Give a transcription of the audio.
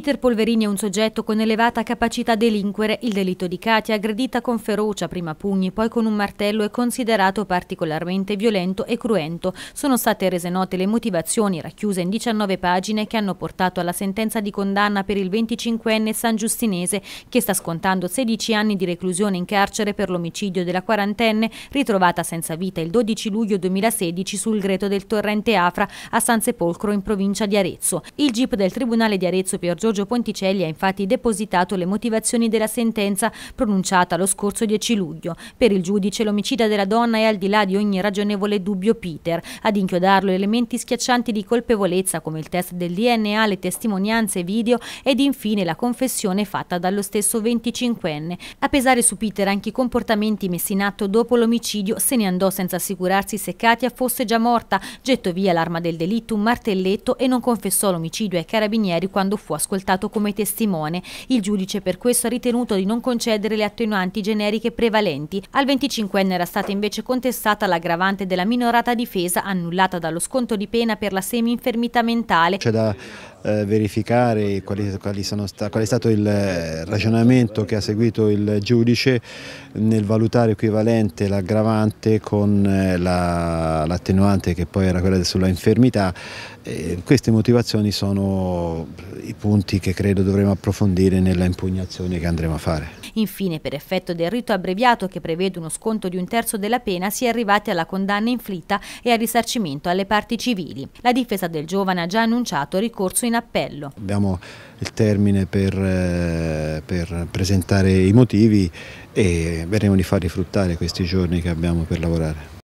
Peter Polverini è un soggetto con elevata capacità a delinquere. Il delitto di Katia, aggredita con ferocia, prima pugni, poi con un martello, è considerato particolarmente violento e cruento. Sono state rese note le motivazioni, racchiuse in 19 pagine, che hanno portato alla sentenza di condanna per il 25enne San Giustinese, che sta scontando 16 anni di reclusione in carcere per l'omicidio della quarantenne, ritrovata senza vita il 12 luglio 2016 sul greto del torrente Afra a San Sepolcro in provincia di Arezzo. Il GIP del Tribunale di Arezzo per Piergiorgio Giorgio Ponticelli ha infatti depositato le motivazioni della sentenza pronunciata lo scorso 10 luglio. Per il giudice l'omicida della donna è al di là di ogni ragionevole dubbio Peter. Ad inchiodarlo elementi schiaccianti di colpevolezza come il test del DNA, le testimonianze video ed infine la confessione fatta dallo stesso 25enne. A pesare su Peter anche i comportamenti messi in atto dopo l'omicidio, se ne andò senza assicurarsi se Katia fosse già morta, gettò via l'arma del delitto, un martelletto e non confessò l'omicidio ai carabinieri quando fu ascoltato ascoltato come testimone. Il giudice per questo ha ritenuto di non concedere le attenuanti generiche prevalenti. Al 25enne era stata invece contestata l'aggravante della minorata difesa annullata dallo sconto di pena per la semi-infermità mentale. C'è da eh, verificare quali, quali sta, qual è stato il eh, ragionamento che ha seguito il giudice nel valutare equivalente l'aggravante con eh, l'attenuante la, che poi era quella sulla infermità e eh, queste motivazioni sono i punti che credo dovremo approfondire nella impugnazione che andremo a fare. Infine, per effetto del rito abbreviato che prevede uno sconto di un terzo della pena, si è arrivati alla condanna inflitta e al risarcimento alle parti civili. La difesa del giovane ha già annunciato ricorso in appello. Abbiamo il termine per, eh, per presentare i motivi e vedremo di farli fruttare questi giorni che abbiamo per lavorare.